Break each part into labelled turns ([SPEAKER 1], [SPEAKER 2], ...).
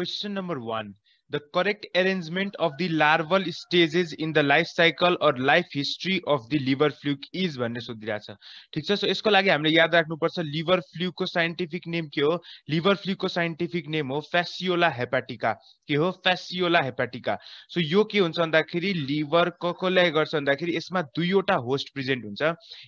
[SPEAKER 1] question number one the correct arrangement of the larval stages in the life cycle or life history of the liver fluke is भन्ने सोधिरहेको ठीक छ so यसको लागि हामीले याद लिवर फ्लू को साइन्टिफिक नेम के हो फ्लू को साइन्टिफिक नेम हो फेसियोला हेपाटिका के हो फेसियोला हेपाटिका सो यो के हुन्छ भन्दाखेरि लिवर कसलाई गर्छ भन्दाखेरि यसमा दुईवटा होस्ट प्रेजेन्ट हुन्छ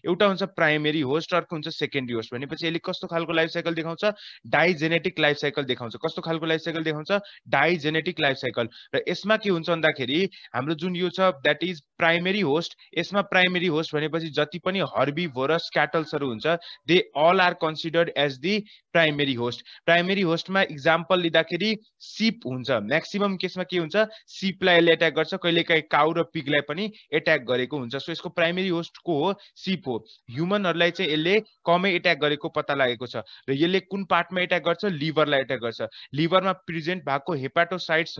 [SPEAKER 1] एउटा हुन्छ प्राइमेरी होस्ट अर्को हुन्छ सेकेन्डरी होस्ट भनेपछि यसले कस्तो खालको लाइफ साइकल देखाउँछ डाइजेनेटिक लाइफ साइकल देखाउँछ कस्तो खालको लाइफ साइकल देखाउँछ डाइजेनेटिक लाइफ लाइफ साइकल र यसमा के हुन्छ भन्दाखेरि हाम्रो जुन यो छ द्याट इज प्राइमेरी होस्ट यसमा प्राइमेरी होस्ट भनेपछि जति पनि हर्बी भोरस क्याटल्सहरू हुन्छ they all are considered as the primary host primary होस्टमा इक्जाम्पल लिँदाखेरि सिप हुन्छ म्याक्सिमम् केसमा के हुन्छ सिपलाई यसले एट्याक गर्छ कहिलेकाहीँ काउ र पिगलाई पनि एट्याक गरेको हुन्छ सो यसको प्राइमेरी होस्ट को हो सिप हो ह्युमनहरूलाई चाहिँ यसले कमै एट्याक गरेको पत्ता लागेको छ र यसले कुन पार्टमा एट्याक गर्छ लिभरलाई एट्याक गर्छ लिभरमा प्रेजेन्ट भएको हेपाटोसाइट्स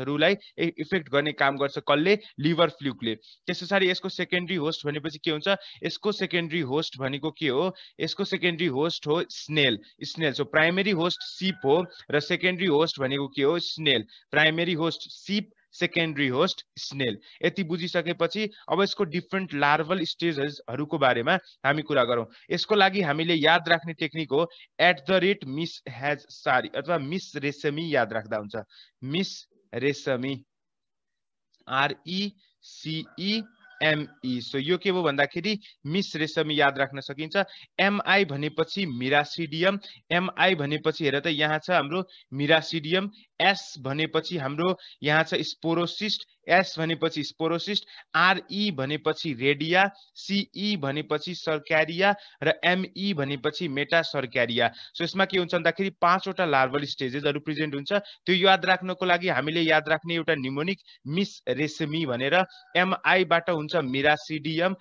[SPEAKER 1] इफेक्ट करने काम गर्छ कसले लिभर फ्लुकले त्यस पछाडि यसको सेकेन्ड्री होस्ट भनेपछि के हुन्छ यसको होस्ट भनेको के हो इसको सेकेंड्री होस्ट हो snail snail so primary host sheep हो रेकेंड्री होस्ट भनेको के हो snail primary host sheep secondary host snail ये बुझी सके अब इसको डिफ्रेंट लार्वल स्टेज स्टेजेसहरूको बारेमा हामी कुरा गरौँ यसको लागि हामीले याद राख्ने टेक्निक हो एट द रेट मिस हेज सारी अथवा मिस रेसेमी याद राख्ता मिस रेशमी M E so e e e. यो के हो भन्दाखेरि मिस रेशमी याद राख्न सकिन्छ एमआई भनेपछि मिरासिडियम एमआई भनेपछि हेर त यहाँ छ हाम्रो मिरासिडियम एस भनेपछि हाम्रो यहाँ छ स्पोरोसिस्ट एस भनेपछि स्पोरोसिस्ट आरई e भनेपछि रेडिया सिई e भनेपछि सर्क्यारिया र एमई e भनेपछि मेटा सर्क्यारिया सो यसमा के हुन्छ भन्दाखेरि पाँचवटा लार्भल स्टेजेसहरू प्रेजेन्ट हुन्छ त्यो याद राख्नको लागि हामीले याद राख्ने एउटा निमोनिक मिस रेसमी भनेर एमआईबाट हुन्छ मिरासिडियम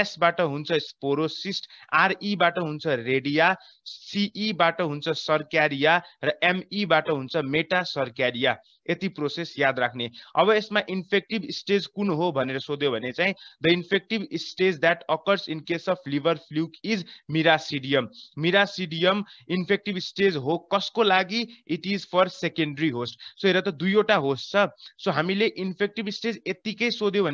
[SPEAKER 1] एसबाट हुन्छ स्पोरोसिस्ट आरईबाट हुन्छ रेडिया सिईबाट हुन्छ सर्क्यारिया र एमईबाट हुन्छ मेटा सर्क्यारिया ये प्रोसेस याद राख्ने अब इसमें इन्फेक्टिव स्टेज कुन होने भनेर the infective stage that occurs in case of liver fluke is miracidium miracidium infective stage हो कस को लगी it is for secondary host so हे तो दुईवटा होस्ट सो हमें इन्फेक्टिव स्टेज ये सोध्यो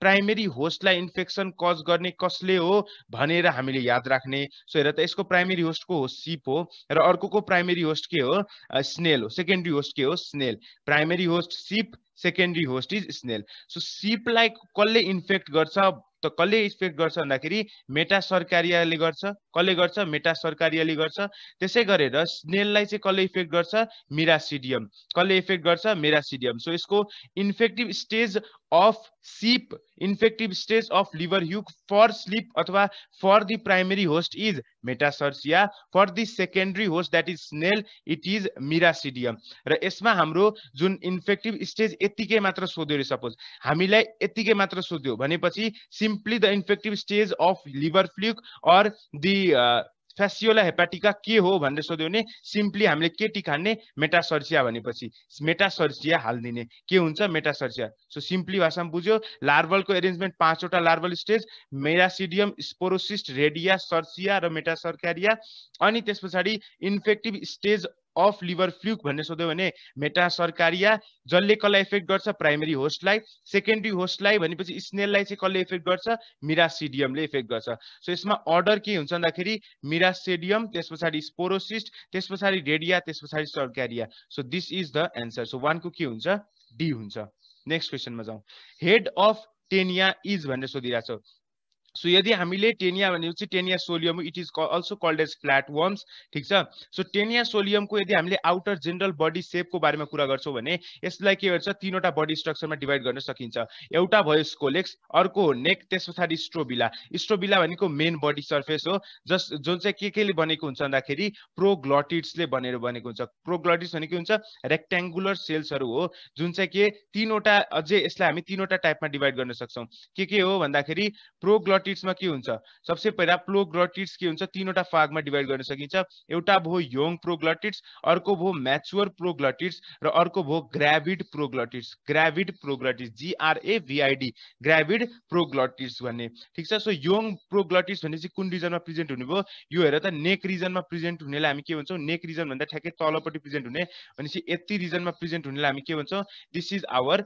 [SPEAKER 1] प्राइमेरी होस्टलाई इन्फेक्सन कज करने कसले होने हमें याद राखने सो हे तो इसको प्राइमेरी को हो सीप हो र को प्राइमेरी होस्ट के हो स्नेल हो सेकेंड्री होस्ट के हो snail primary host sheep secondary host is snail so सिपलाई कसले इन्फेक्ट गर्छ त कसले इन्फेक्ट गर्छ भन्दाखेरि मेटा सरकारियाले गर्छ कसले गर्छ मेटा सरकारियाले गर्छ त्यसै गरेर स्नेललाई चाहिँ कसले इफेक्ट गर्छ मिरासिडियम कसले इफेक्ट गर्छ मेरासिडियम सो यसको infective stage of sheep infective stage of liver ह्युक फर स्लिप अथवा for the primary host is metacercaria for the secondary host that is snail it is miracidium र यसमा हाम्रो जुन इन्फेक्टिभ स्टेज यत्तिकै मात्र सोध्यो अरे सपोज हामीलाई यत्तिकै मात्र सोध्यो भनेपछि simply the infective stage of liver fluke or the Fasciola hepatica के हो भनेर सोध्यो भने सिम्पली हामीले के टी खान्ने मेटासर्सिया भनेपछि मेटासर्सिया हालिदिने के हुन्छ मेटासर्सिया सो सिम्पली भाषामा बुझ्यो लार्भलको एरेन्जमेन्ट पाँचवटा larval stage miracidium sporocyst redia cercaria र मेटासर्कारिया अनि त्यस पछाडि infective stage of liver fluke भन्ने सोध्यो भने मेटा सरकारिया जसले कसलाई इफेक्ट गर्छ प्राइमेरी होस्टलाई सेकेन्ड्री होस्टलाई भनेपछि स्नेललाई चाहिँ कसले इफेक्ट गर्छ मिरासिडियमले इफेक्ट गर्छ सो यसमा अर्डर के हुन्छ भन्दाखेरि मिरासिडियम त्यस पछाडि स्पोरोसिस्ट त्यस पछाडि रेडिया त्यस पछाडि cercaria so this is the answer so वानको के हुन्छ डी हुन्छ नेक्स्ट क्वेसनमा जाउँ हेड अफ टेनिया इज भनेर सोधिरहेको छ सो यदि हामीले टेनिया भनेपछि Taenia solium it is also called as flat worms ठिक छ सो टेनिया सोलियमको यदि हामीले आउटर जेनरल बडी सेपको बारेमा कुरा गर्छौँ भने यसलाई के भन्छ तिनवटा बडी स्ट्रक्चरमा डिभाइड गर्न सकिन्छ एउटा भयो स्कोलेक्स अर्को नेक त्यस पछाडि स्ट्रोबिला स्ट्रोबिला भनेको मेन बडी सर्फेस हो जस जुन चाहिँ के केले बनेको हुन्छ भन्दाखेरि प्रोग्लटिड्सले बनेर बनेको हुन्छ प्रोग्लटिड्स भनेको हुन्छ रेक्ट्याङ्गुलर सेल्सहरू हो जुन चाहिँ के तिनवटा अझै यसलाई हामी तिनवटा टाइपमा डिभाइड गर्न सक्छौँ के के हो भन्दाखेरि प्रोग्लटिड टिट्समा के हुन्छ सबसे पहिला प्रोग्लटिट्स के हुन्छ तिनवटा फागमा डिभाइड गर्न सकिन्छ एउटा भयो योङ प्रोग्लटिट्स अर्को भयो म्याचुर प्रोग्लटिट्स र अर्को भयो ग्राभिड प्रोग्लटिट्स ग्राभिड प्रोग्लटिट्स जिआरएभिआइडी ग्राभिड प्रोग्लटिट्स भन्ने ठिक छ सो योङ प्रोग्लटिट्स भने चाहिँ कुन रिजनमा प्रेजेन्ट हुने भयो यो हेर त नेक रिजनमा प्रेजेन्ट हुनेलाई हामी के भन्छौँ नेक रिजन भन्दा ठ्याक्कै तलपट्टि प्रेजेन्ट हुने भनेपछि यति रिजनमा प्रेजेन्ट हुनेलाई हामी के भन्छौँ this is our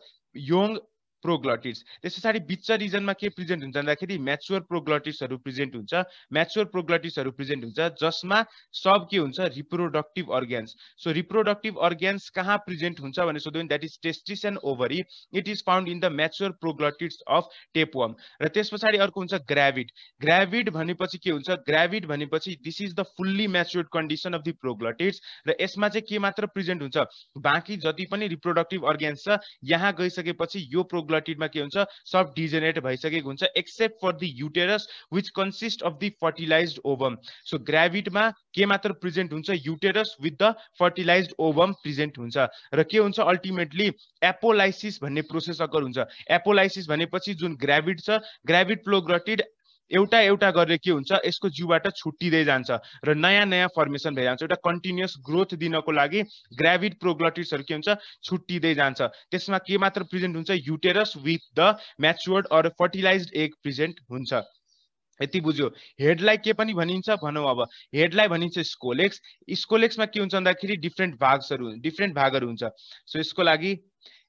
[SPEAKER 1] young proglottids त्यस पछाडि बिच रिजनमा के प्रेजेन्ट हुन्छ भन्दाखेरि म्याच्योर प्रोग्लटिड्सहरू प्रेजेन्ट हुन्छ म्याच्योर प्रोग्लटिड्सहरू प्रेजेन्ट हुन्छ जसमा सब के हुन्छ reproductive organs so reproductive organs कहाँ प्रेजेन्ट हुन्छ भने सोध्यो भने that is testis and ovary it is found in the mature proglottids of tapeworm र त्यस पछाडि अर्को हुन्छ ग्राभिड ग्राभिड भनेपछि के हुन्छ ग्राभिड भनेपछि this is the fully matured condition of the proglottids र यसमा चाहिँ के मात्र प्रेजेन्ट हुन्छ बाँकी जति पनि रिप्रोडक्टिभ अर्ग्यान्स छ यहाँ गइसकेपछि यो प्रोग्ल में के होता सब डिजेनेट भैस except for the uterus which consist of the fertilize ovum so में के मात्र प्रेजेंट हो uterus with the fertilize ovum present हुन्छ र के अल्टिमेटली एपोलाइसि भन्ने प्रोसेस अकर हुन्छ एपोलाइसिस भनेपछि जुन ग्राभिड छ एउटा एउटा गरेर के हुन्छ यसको जिउबाट छुट्टिँदै जान्छ र नयाँ नयाँ फर्मेसन भइरहन्छ एउटा कन्टिन्युस ग्रोथ दिनको लागि ग्राभिड प्रोग्लटिसहरू के हुन्छ छुट्टिँदै जान्छ त्यसमा के मात्र प्रेजेन्ट हुन्छ uterus with the matured or fertilize egg present हुन्छ यति बुझ्यो हेडलाई के पनि भनिन्छ भनौँ अब हेडलाई भनिन्छ स्कोलेक्स स्कोलेक्समा के हुन्छ भन्दाखेरि डिफ्रेन्ट भाग्सहरू डिफ्रेन्ट भागहरू हुन्छ सो यसको लागि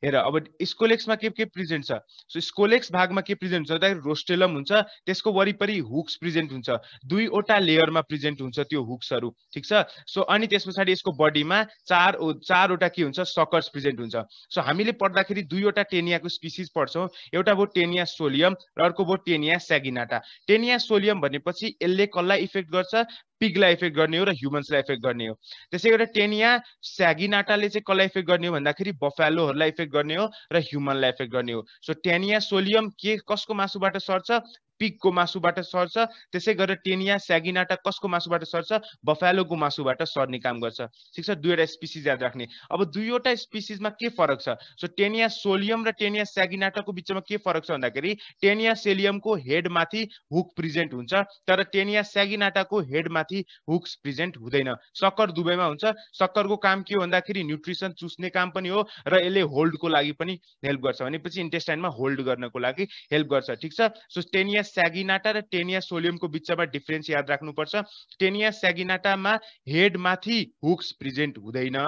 [SPEAKER 1] हेर अब स्कोलेक्समा के के प्रेजेन्ट छ सो स्कोलेक्स भागमा के प्रेजेन्ट हुन्छ भन्दाखेरि रोस्टेलम हुन्छ त्यसको वरिपरि हुक्स प्रेजेन्ट हुन्छ दुईवटा लेयरमा प्रेजेन्ट हुन्छ त्यो हुक्सहरू ठिक छ सो अनि त्यस पछाडि यसको बडीमा चार चारवटा के हुन्छ सकर्स प्रेजेन्ट हुन्छ सो हामीले पढ्दाखेरि दुईवटा टेनियाको स्पिसिस पढ्छौँ एउटा भयो टेनिया सोलियम र अर्को भयो टेनिया स्यागिनाटा टेनिया सोलियम भनेपछि यसले कसलाई इफेक्ट गर्छ पिगलाई इफेक्ट गर्ने हो र ह्युमन्सलाई इफेक्ट गर्ने हो त्यसै गरेर टेनिया स्यागिनाटाले चाहिँ कसलाई इफेक्ट गर्ने हो भन्दाखेरि बफ्यालोहरूलाई इफेक्ट गर्ने हो र ह्युमनलाई इफेक्ट गर्ने हो सो टेनिया सोलियम के कसको मासुबाट सर्छ पिकको मासुबाट सर्छ त्यसै गरेर टेनिया स्यागिनाटा कसको मासुबाट सर्छ बफ्यालोको मासुबाट सर्ने काम गर्छ ठिक छ दुईवटा स्पिसिज याद राख्ने अब दुईवटा स्पिसिजमा के फरक छ सो टेनिया सोलियम र टेनिया स्यागिनाटाको बिचमा के फरक छ भन्दाखेरि टेनिया सेलियमको हेडमाथि हुक प्रेजेन्ट हुन्छ तर टेनिया स्यागिनाटाको हेडमाथि हुक्स प्रेजेन्ट हुँदैन सक्कर दुवैमा हुन्छ सक्करको काम के हो भन्दाखेरि न्युट्रिसन चुस्ने काम पनि हो र यसले होल्डको लागि पनि हेल्प गर्छ भनेपछि इन्टेस्टाइनमा होल्ड गर्नको लागि हेल्प गर्छ ठिक छ सो टेनिया स्यागिनाटा र टेनिया सोलियमको बिचमा डिफरेन्स याद राख्नुपर्छ टेनिया स्यागिनाटामा हेडमाथि हुक्स प्रेजेन्ट हुँदैन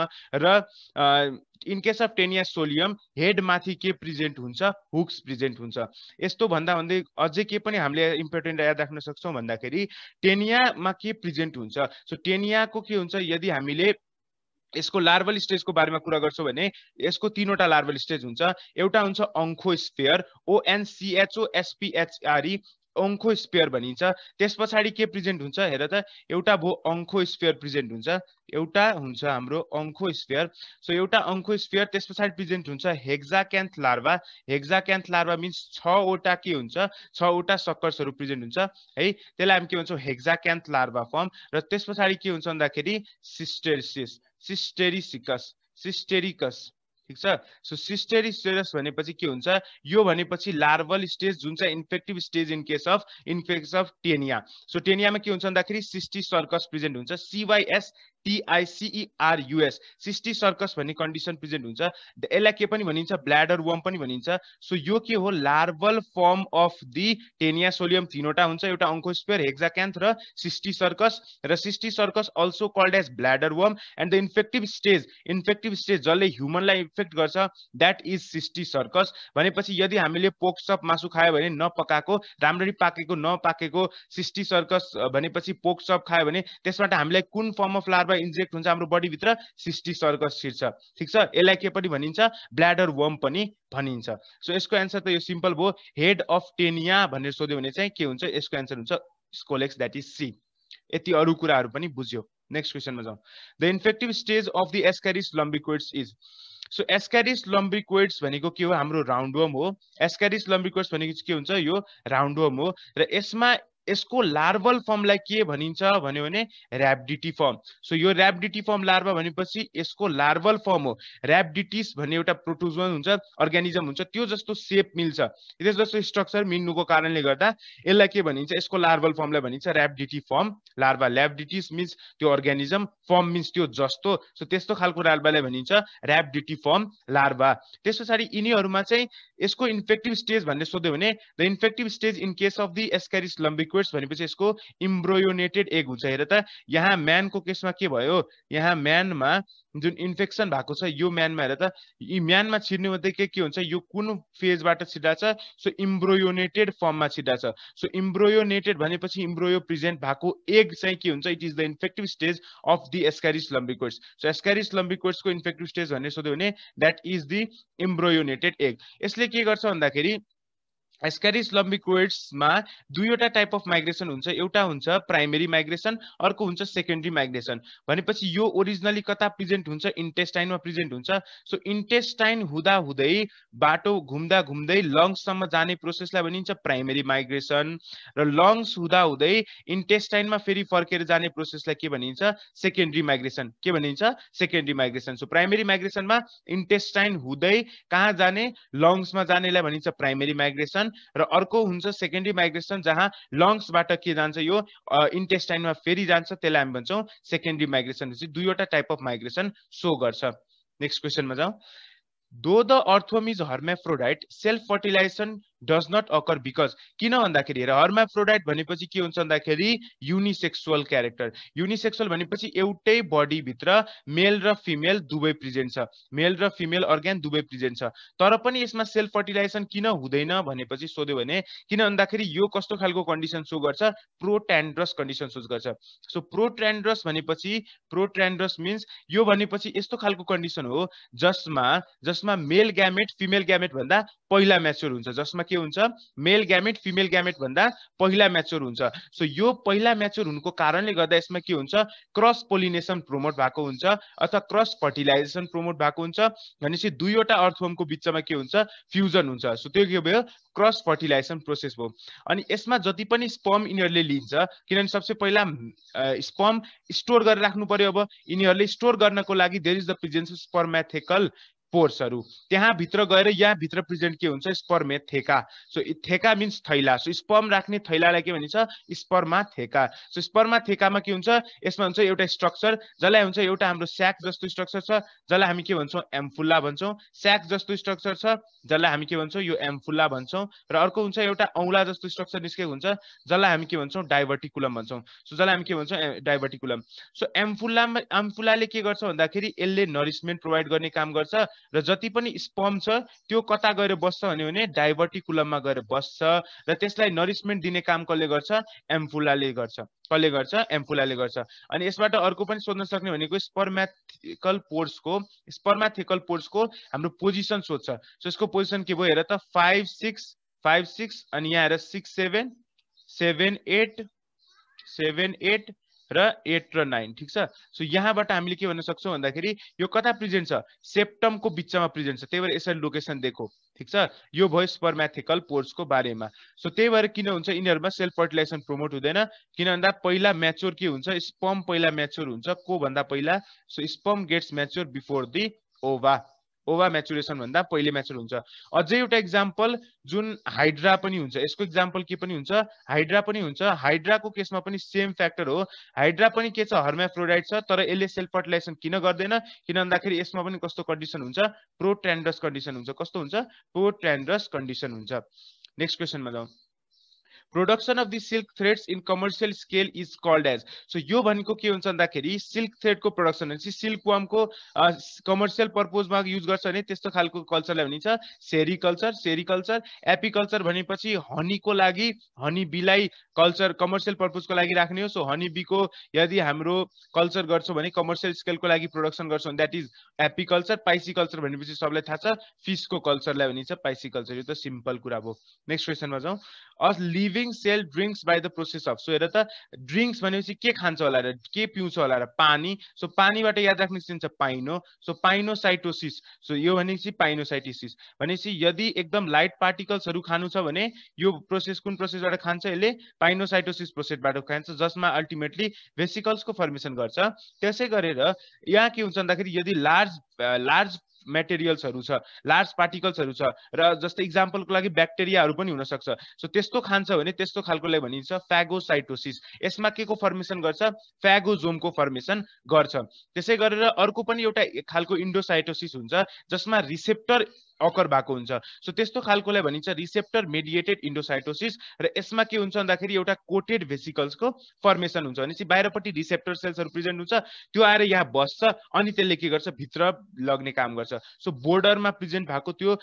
[SPEAKER 1] र in case of Taenia solium हेडमाथि के प्रेजेन्ट हुन्छ हुक्स प्रेजेन्ट हुन्छ यस्तो भन्दा भन्दै अझै के पनि हामीले इम्पोर्टेन्ट याद राख्न सक्छौँ भन्दाखेरि टेनियामा के प्रेजेन्ट हुन्छ सो टेनियाको के हुन्छ यदि हामीले यसको लार्भल स्टेजको बारेमा कुरा गर्छौँ भने यसको तिनवटा लार्भल स्टेज हुन्छ एउटा हुन्छ अङ्खो स्पेयर एसपिएचआरई अङ्खो स्पेयर भनिन्छ त्यस पछाडि के प्रेजेन्ट हुन्छ हेर त एउटा भयो अङ्खो स्पेयर प्रेजेन्ट हुन्छ एउटा हुन्छ हाम्रो अङ्खो स्पेयर सो एउटा अङ्खो स्पेयर त्यस पछाडि प्रेजेन्ट हुन्छ hexacanth larva hexacanth larva means छवटा के हुन्छ छवटा सक्कर्सहरू प्रेजेन्ट हुन्छ है त्यसलाई हामी के भन्छौँ हेक्जाक्यान्थ लार्भा फर्म र त्यस पछाडि के हुन्छ भन्दाखेरि सिस्टेसिस सिस्टेरिसिकस सिस्टेरिकस ठिक छ सो सिस्टेरिस्टेरस भनेपछि के हुन्छ यो भनेपछि लार्भल स्टेज जुन चाहिँ infective stage in case of इन्फेक्स of Taenia so टेनियामा के हुन्छ भन्दाखेरि सिस्टी सर्कस प्रेजेन्ट हुन्छ सिवाइएस टिआइसिइआरयुएस e सिस्टी सर्कस भन्ने कन्डिसन प्रेजेन्ट हुन्छ यसलाई के पनि वम पनि भनिन्छ सो यो के हो larval form of the Taenia solium हुन्छ होता अङ्कोस्पेयर हेक्जाक्यान्थ र cysticercus cysticercus also called as bladder worm and the infective stage infective stage जल्द ह्यूमन इन्फेक्ट कर दैट इज सिस्टी सर्कस यदि हमें पोक्सप मासु खाए नपका राम्री राम्ररी पाकेको सिस्टी सर्कस भनेपछि पोक्सप खायो भने त्यसबाट हामीलाई कुन फर्म अफ लार्वा रूपमा इन्जेक्ट हुन्छ हाम्रो बडीभित्र सिस्टी सर्कस छिर्छ ठिक छ यसलाई के पनि भनिन्छ ब्ल्याडर वर्म पनि भनिन्छ सो यसको एन्सर त यो सिम्पल भयो हेड अफ टेनिया भनेर सोध्यो भने चाहिँ के हुन्छ यसको एन्सर हुन्छ स्कोलेक्स द्याट इज सी यति अरू कुराहरू पनि बुझ्यो नेक्स्ट क्वेसनमा जाउँ the infective stage of the Ascaris lumbricoides is so Ascaris lumbricoides भनेको के हो हाम्रो राउन्डवर्म हो एस्कारिस लम्बिक्वेड्स भनेको के हुन्छ यो राउन्डवर्म हो र यसमा यसको लार्बल फर्मलाई के भनिन्छ भन्यो भने ऱ्याबडिटी फर्म सो यो ऱ्याबडिटी फर्म लार्भा भनेपछि यसको लार्बल फर्म हो ऱ्याबडिटिस भन्ने एउटा प्रोटोजोन हुन्छ अर्ग्यानिजम हुन्छ त्यो जस्तो सेप मिल्छ त्यस जस्तो स्ट्रक्चर मिल्नुको कारणले गर्दा यसलाई के भनिन्छ यसको लार्बल फर्मलाई भनिन्छ rhabditiform larva rhabditis means त्यो अर्ग्यानिजम फर्म मिन्स त्यो जस्तो सो त्यस्तो खालको लार्भालाई भनिन्छ ऱ्याबडिटी फर्म लार्भा त्यस पछाडि यिनीहरूमा चाहिँ यसको इन्फेक्टिभ स्टेज भन्ने सोध्यो भने the infective stage in case of the Ascaris lumbricoides भनेपछि यसको इम्ब्रोयोनेटेड एग हुन्छ हेर त यहाँ म्यानको केसमा के भयो यहाँ म्यानमा जुन इन्फेक्सन भएको छ यो म्यानमा हेर त यी म्यानमा छिर्ने मात्रै के के हुन्छ यो कुन फेजबाट छिर्दा छ सो इम्ब्रोयोनेटेड फर्ममा छिर्दा छ सो इम्ब्रोयोनेटेड भनेपछि इम्ब्रोयो प्रेजेन्ट भएको एग चाहिँ के हुन्छ it is the infective stage of the Ascaris lumbricoides so Ascaris लम्बिकोर्सको इन्फेक्टिभ स्टेज भन्ने सोध्यो भने that is the embryonated egg यसले के गर्छ भन्दाखेरि स्क्यारिज लम्बिक्वेड्समा दुईवटा टाइप अफ माइग्रेसन हुन्छ एउटा हुन्छ प्राइमेरी माइग्रेसन अर्को हुन्छ सेकेन्ड्री माइग्रेसन भनेपछि यो ओरिजिनली कता प्रेजेन्ट हुन्छ इन्टेस्टाइनमा प्रेजेन्ट हुन्छ सो इन्टेस्टाइन हुँदा हुँदै बाटो घुम्दा घुम्दै लङ्ससम्म जाने प्रोसेसलाई भनिन्छ प्राइमेरी माइग्रेसन र लङ्स हुँदा हुँदै इन्टेस्टाइनमा फेरि फर्केर जाने प्रोसेसलाई के भनिन्छ सेकेन्ड्री माइग्रेसन के भनिन्छ सेकेन्ड्री माइग्रेसन सो प्राइमेरी माइग्रेसनमा इन्टेस्टाइन हुँदै कहाँ जाने लङ्समा जानेलाई भनिन्छ प्राइमेरी माइग्रेसन माइग्रेसन र अर्को हुन्छ सेकेन्डरी माइग्रेसन जहाँ लङ्सबाट के जान्छ यो इन्टेस्टाइनमा फेरि जान्छ त्यसलाई हामी भन्छौँ सेकेन्डरी माइग्रेसन दुईवटा टाइप अफ माइग्रेसन सो गर्छ नेक्स्ट क्वेसनमा जाउँ though the earthworm is hermaphrodite self fertilization does not occur because किन भन्दाखेरि हेर प्रोडाइट भनेपछि के हुन्छ भन्दाखेरि युनिसेक्सुअल क्यारेक्टर युनिसेक्सुअल भनेपछि एउटै बडीभित्र मेल र फिमेल दुवै प्रेजेन्ट छ मेल र फिमेल अर्ग्यान दुवै प्रेजेन्ट छ तर पनि यसमा सेल्फ फर्टिलाइजेसन किन हुँदैन भनेपछि सोध्यो भने किन भन्दाखेरि यो कस्तो खालको कन्डिसन सो गर्छ प्रोट्यान्ड्रस कन्डिसन सो गर्छ सो प्रोट्यान्ड्रस भनेपछि प्रोट्यान्ड्रस मिन्स यो भनेपछि यस्तो खालको कन्डिसन हो जसमा जसमा मेल ग्यामेट फिमेल ग्यामेट भन्दा पहिला म्याच्योर हुन्छ जसमा के हुन्छ मेल ग्यामेट फिमेल ग्यामेट भन्दा पहिला म्याच्योर हुन्छ सो यो पहिला म्याच्योर हुनुको कारणले गर्दा यसमा के हुन्छ क्रस पोलिनेसन प्रमोट भएको हुन्छ अथवा क्रस फर्टिलाइजेसन प्रोमोट भएको हुन्छ भनेपछि दुईवटा अर्थवर्मको बिचमा के हुन्छ फ्युजन हुन्छ सो त्यो के भयो क्रस फर्टिलाइजेसन प्रोसेस भयो अनि यसमा जति पनि स्पर्म यिनीहरूले लिन्छ किनभने सबसे पहिला स्पर्म स्टोर गरेर राख्नु पर्यो अब यिनीहरूले स्टोर गर्नको लागि there is the presence of spermathecal स्पोर्सहरू त्यहाँभित्र गएर यहाँभित्र प्रेजेन्ट के हुन्छ spermatheca so theca means थैला सो स्पर्म राख्ने थैलालाई के भनिन्छ स्पर्मा थेका सो स्पर्मा थेकामा के हुन्छ यसमा हुन्छ एउटा स्ट्रक्चर जसलाई हुन्छ एउटा हाम्रो स्याक जस्तो स्ट्रक्चर छ जसलाई हामी के भन्छौँ एम्फुल्ला भन्छौँ स्याक जस्तो स्ट्रक्चर छ जसलाई हामी के भन्छौँ यो एम्फुल्ला भन्छौँ र अर्को हुन्छ एउटा औँला जस्तो स्ट्रक्चर निस्केको हुन्छ जसलाई हामी के भन्छौँ डाइभर्टिकुलम भन्छौँ सो जसलाई हामी के भन्छौँ डाइभर्टिकुलम सो एम्फुल्लामा एम्फुल्लाले के गर्छ भन्दाखेरि यसले नरिसमेन्ट प्रोभाइड गर्ने काम गर्छ र स्पम छो त्यो कता गएर बस्छ भन्यो भने डाइभर्टिकुलममा गएर बस्छ दिने काम कसले एम्फुला एम्फुलाले गर्छ कसले गर्छ एम्फुलाले गर्छ अनि यसबाट अर्को पनि सोध्न सक्ने भनेको स्पर्म्याथिकल पोर्सको स्पर्म्याथिकल पोर्सको सो इसको पोजिशन के फाइव सिक्स फाइव सिक्स अनि यहाँ हेर six seven seven eight seven eight र एट र नाइन ठिक छ सो यहाँबाट हामीले के भन्न सक्छौँ भन्दाखेरि यो कता प्रेजेन्ट छ सेप्टमको बिचमा प्रेजेन्ट छ त्यही भएर यसरी लोकेसन दिएको ठिक छ यो भयो स्पर्म्याथिकल पोर्सको बारेमा सो त्यही भएर किन हुन्छ यिनीहरूमा सेल्फ फर्टिलाइजेसन प्रमोट हुँदैन किन भन्दा पहिला म्याच्योर के हुन्छ स्पम पहिला म्याच्योर हुन्छ को भन्दा पहिला so sperm gets mature before the ova ova भन्दा पहिले म्याचुर हुन्छ अझै एउटा इक्जाम्पल जुन हाइड्रा पनि हुन्छ यसको इक्जाम्पल के पनि हुन्छ हाइड्रा पनि हुन्छ हाइड्राको केसमा पनि सेम फ्याक्टर हो हाइड्रा पनि के छ फ्लोराइड छ तर यसले सेल्फ फर्टिलाइजेसन किन गर्दैन किन भन्दाखेरि यसमा पनि कस्तो कन्डिसन हुन्छ प्रोट्यान्ड्रस कन्डिसन हुन्छ कस्तो हुन्छ प्रोट्यान्ड्रस कन्डिसन हुन्छ नेक्स्ट क्वेसनमा जाउँ production of the silk threads in commercial scale is called as so यो भनेको के हुन्छ भन्दाखेरि सिल्क थ्रेडको प्रोडक्सन भनेपछि सिल्क वामको कमर्सियल पर्पोजमा युज गर्छ भने त्यस्तो खालको कल्चरलाई भनिन्छ सेरिकल्चर सेरिकल्चर एपिकल्चर भनेपछि हनीको लागि हनी बीलाई कल्चर कमर्सियल पर्पोजको लागि राख्ने हो सो हनी बीको यदि हाम्रो कल्चर गर्छौँ भने कमर्सियल स्केलको लागि प्रोडक्सन गर्छौँ द्याट इज एपिकल्चर कल्चर भनेपछि सबलाई थाहा छ फिसको कल्चरलाई भनिन्छ पाइसी कल्चर यो त सिम्पल कुरा भयो नेक्स्ट क्वेसनमा जाउँ as live living cell drinks by the process of so हेर त ड्रिङ्क्स भनेपछि के खान्छ होला र के पिउँछ होला र पानी सो पानीबाट याद राख्ने चिन्छ पाइनो सो पाइनोसाइटोसिस सो यो भनेपछि पाइनोसाइटिसिस भनेपछि यदि एकदम लाइट पार्टिकल्सहरू खानु छ भने यो प्रोसेस कुन प्रोसेसबाट खान्छ यसले पाइनोसाइटोसिस प्रोसेसबाट खान्छ जसमा अल्टिमेटली भेसिकल्सको फर्मेसन गर्छ त्यसै गरेर यहाँ के हुन्छ भन्दाखेरि यदि large large materials large particles छ इक्जापल को इक्जाम्पलको लागि ब्याक्टेरियाहरू सो तस्त खास्त भने भाई फैगोसाइटोसि इसमें के को फर्मेसन कर फैगोजोम को फर्मेसन गर्छ अर्क एटा खाले इंडोसाइटोसि जिसमें रिसेप्टर अकर भएको हुन्छ सो त्यस्तो खालकोलाई भनिन्छ रिसेप्टर मेडिएटेड इन्डोसाइटोसिस र यसमा के हुन्छ भन्दाखेरि एउटा कोटेड भेसिकल्सको फर्मेसन हुन्छ भनेपछि बाहिरपट्टि रिसेप्टर सेल्सहरू प्रेजेन्ट हुन्छ त्यो आएर यहाँ बस्छ अनि त्यसले के गर्छ भित्र लग्ने काम गर्छ सो बोर्डरमा प्रेजेन्ट भएको त्यो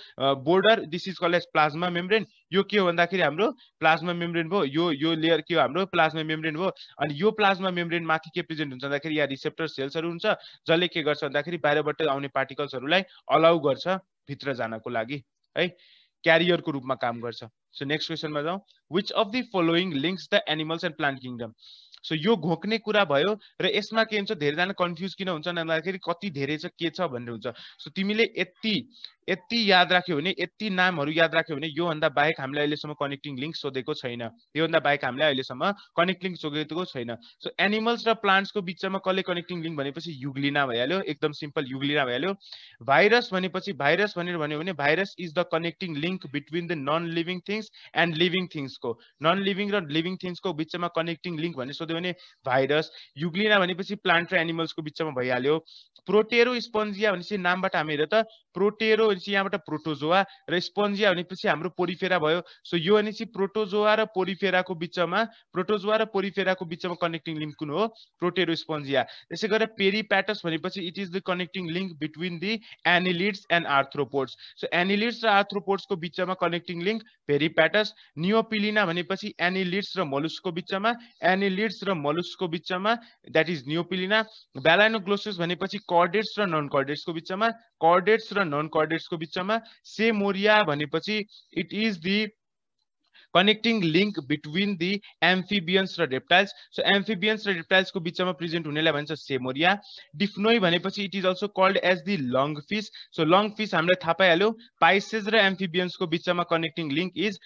[SPEAKER 1] border this is call as plasma membrane यो के हो भन्दाखेरि हाम्रो प्लाज्मा मेम्ब्रेन भयो यो यो लेयर के हो हाम्रो प्लाज्मा मेम्ब्रेन भयो अनि यो प्लाज्मा मेम्ब्रेन माथि के प्रेजेन्ट हुन्छ भन्दाखेरि यहाँ रिसेप्टर सेल्सहरू हुन्छ जसले के गर्छ भन्दाखेरि बाहिरबाट आउने पार्टिकल्सहरूलाई अलाउ गर्छ भित्र जानको लागि है क्यारियरको रूपमा काम गर्छ सो नेक्स्ट क्वेसनमा जाउँ which of the following links the animals and plant kingdom so यो घोक्ने कुरा भयो र यसमा के हुन्छ धेरैजना कन्फ्युज किन हुन्छ भन्दाखेरि कति धेरै छ के छ भन्ने हुन्छ सो तिमीले यति ये याद रख्य नाम याद राख्यो भने योभन्दा बाहेक हामीलाई अहिलेसम्म कनेक्टिङ लिङ्क सोधेको छैन योभन्दा बाहेक हामीलाई अहिलेसम्म कनेक्ट लिंक सोधेको छैन सो एनिमल्स र्लांट्स को बीच में कल कनेक्टिंग लिंक युग्लिना भैया एकदम सीम्पल युग्लिना भइहाल्यो भाइरस भनेपछि virus virus is the connecting link between the non things and living things को नन लिविंग रिविंग थिंग्स थिङ्सको बीच में कनेक्टिंग लिंक सोध्यो भाइरस युग्लिना प्लांट प्लान्ट र बीच में भइहाल्यो प्रोटेरो स्पन्जिया नाम हम हामी हेर प्रोटेरो भनेपछि यहाँबाट प्रोटोजोआ र स्पन्जिया भनेपछि हाम्रो पोरिफेरा भयो सो यो भनेपछि प्रोटोजोआ र पोरिफेराको बिचमा प्रोटोजोआ र पोरिफेराको बिचमा कनेक्टिङ लिङ्क कुन हो प्रोटेरो स्पोन्जिया त्यसै गरेर पेरिप्याटस भनेपछि it is the connecting link between the annelids and arthropods so annelids र आर्थ्रोपोड्सको बिचमा कनेक्टिङ लिङ्क पेरिप्याटस नियोपिलिना भनेपछि एनिलिड्स र मलुसको बिचमा एनिलिड्स र मलुसको बिचमा द्याट इज नियोपिलिना भ्यालाइनोग्लोसिस भनेपछि कर्डेट्स र नन कर्डेट्सको बिचमा कर्डेट्स र नन कर्डेट्स एक्सको बिचमा से मोरिया भनेपछि it is the connecting link between the amphibians and reptiles. So amphibians and reptiles could be some present in eleven so semoria. Diphnoi it is also called as the long fish. So long fish, I'm the Pisces or amphibians could be some connecting link is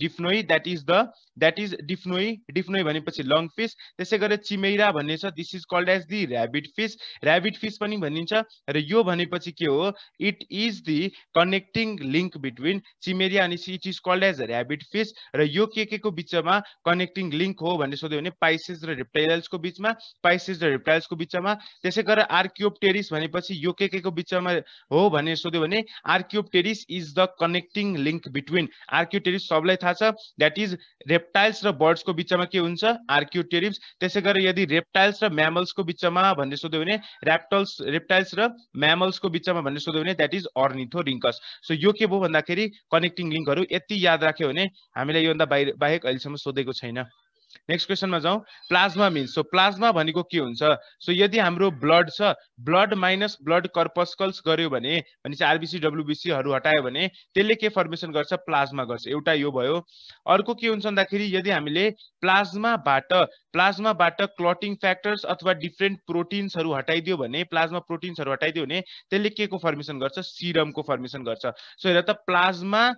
[SPEAKER 1] diphnoi, that is the that is diphnoi, diphnoi vanepasi, long fish. The second chimera vanessa, this is called as the rabbit fish. Rabbit fish funny vanincha, reyo vanepasi kyo, it is the connecting link between chimeria and it is called as a rabbit fish. र यो के के को बिचमा connecting link हो भनेर सोध्यो भने पाइसेस र रिप्टाइल्सको बिचमा पाइसेस र रिप्टाइल्सको बिचमा त्यसै गरेर आर्क्योप्टेरिस के के को बिचमा हो भनेर सोध्यो भने is the connecting link between Archaeopteryx सबलाई थाहा छ इज रेप्टाइल्स र बर्ड्सको बिचमा के हुन्छ आर्क्योटेरिप्स त्यसै यदि रेप्टाइल्स र म्यामल्सको बिचमा भनेर सोध्यो भने रेप्टल्स रेप्टाइल्स र म्यामल्सको बिचमा भनेर सोध्यो भने द्याट इज अर्निथो सो यो के भयो भन्दाखेरि कनेक्टिङ लिङ्कहरू यति याद राख्यो भने हामीलाई योभन्दा बाहिर बाहेक अहिलेसम्म सोधेको छैन नेक्स्ट क्वेश्चन में जाउँ प्लाज्मा मिन्स सो प्लाज्मा को के सो यदि हम blood blood minus blood corpuscles गयो आरबीसी चाहिँ हटाए के फर्मेशन कर प्लाज्मा गर्छ एउटा यो अर्को के हुन्छ यदि हामीले प्लाज्मा प्लाज्माबाट क्लटिङ फैक्टर्स अथवा डिफ्रेन्ट प्रोटीन्स हटाई भने प्लाज्मा प्रोटिन्सहरू हटाइदियो के को फर्मेसन गर्छ सिरमको फर्मेसन सो हे तो प्लाज्मा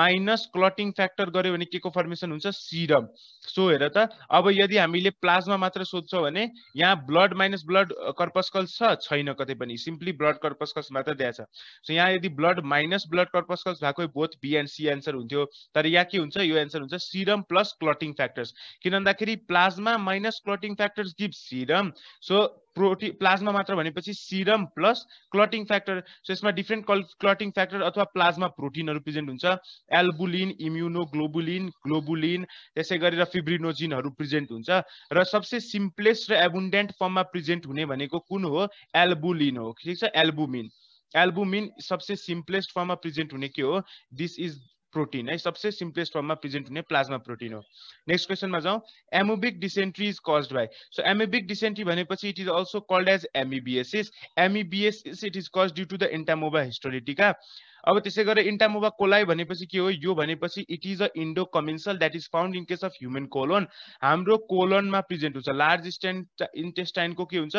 [SPEAKER 1] माइनस क्लटिङ फैक्टर गये के को फर्मेसन हुन्छ सो हे अब यदि हामीले प्लाज्मा मात्र सोध्छौँ यहाँ ब्लड माइनस ब्लड कर्पस्कल्स छ छैन ब्लड कर्पस्कल्स मात्र दिएछ सो यहाँ यदि blood minus blood corpuscles both B and C answer हो तर यहाँ के हुन्छ यो एन्सर हुन्छ प्लस क्लटिङ फैक्टर्स क्यों भन्दाखेरि plasma minus clotting factors give serum so प्रोटी प्लाज्मा मात्र भनेपछि serum plus clotting factor so यसमा डिफ्रेन्ट क्लटिङ फ्याक्टर अथवा प्लाज्मा प्रोटिनहरू प्रेजेन्ट हुन्छ एल्बुलिन इम्युनोग्लोबुलिन ग्लोबुलिन त्यसै गरेर फिब्रिनोजिनहरू प्रेजेन्ट हुन्छ र सबसे सिम्प्लेस्ट र एबुन्डेन्ट फर्ममा प्रेजेन्ट हुने भनेको कुन हो एल्बुलिन हो ठिक छ एल्बुमिन एल्बुमिन सबसे सिम्प्लेस्ट फर्ममा प्रेजेन्ट हुने के हो दिस इज प्रोटीन है सबसे सिम्पलेस्ट फर्ममा प्रेजेन्ट हुने प्लाज्मा प्रोटिन हो नेक्स्ट क्वेसनमा जाउँ amoebic dysentery is caused by so amoebic dysentery भनेपछि it is also called as amoebiasis amoebiasis it is caused due to the Entamoeba histolytica अब तेरे इंटामोबा इन्टामोबा कोलाइ के हो यो it is a endo commensal that is found in case of human colon colon में present हो large stand intestine के हुन्छ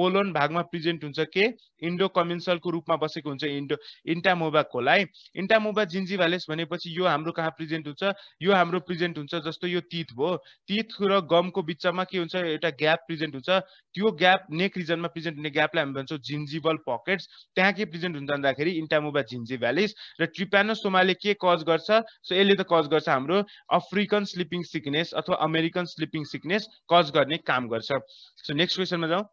[SPEAKER 1] colon भागमा प्रेजेन्ट हुन्छ के इन्डो कमिन्सलको रूपमा बसेको हुन्छ इन्डो इन्टामोबा कोलाइ इन्टामोबा जिन्जिभालेस भनेपछि यो हाम्रो कहाँ प्रेजेन्ट हुन्छ यो हाम्रो प्रेजेन्ट हुन्छ जस्तो यो तिथ भयो तिथ र गमको बिचमा के हुन्छ एउटा ग्याप गैप हुन्छ त्यो ग्याप नेक रिजन में हुने होने गैप भन्छौँ जिन्जिबल पकेट्स त्यहाँ प्रेजेंट होता हुन्छ भन्दाखेरि भ्यालिस र ट्रिप्यानोसोमाले के कज गर्छ सो यसले त कज गर्छ हाम्रो अफ्रिकन स्लिपिङ सिकनेस अथवा अमेरिकन स्लिपिङ सिकनेस कज गर्ने काम गर्छ सो नेक्स्ट क्वेसनमा जाउँ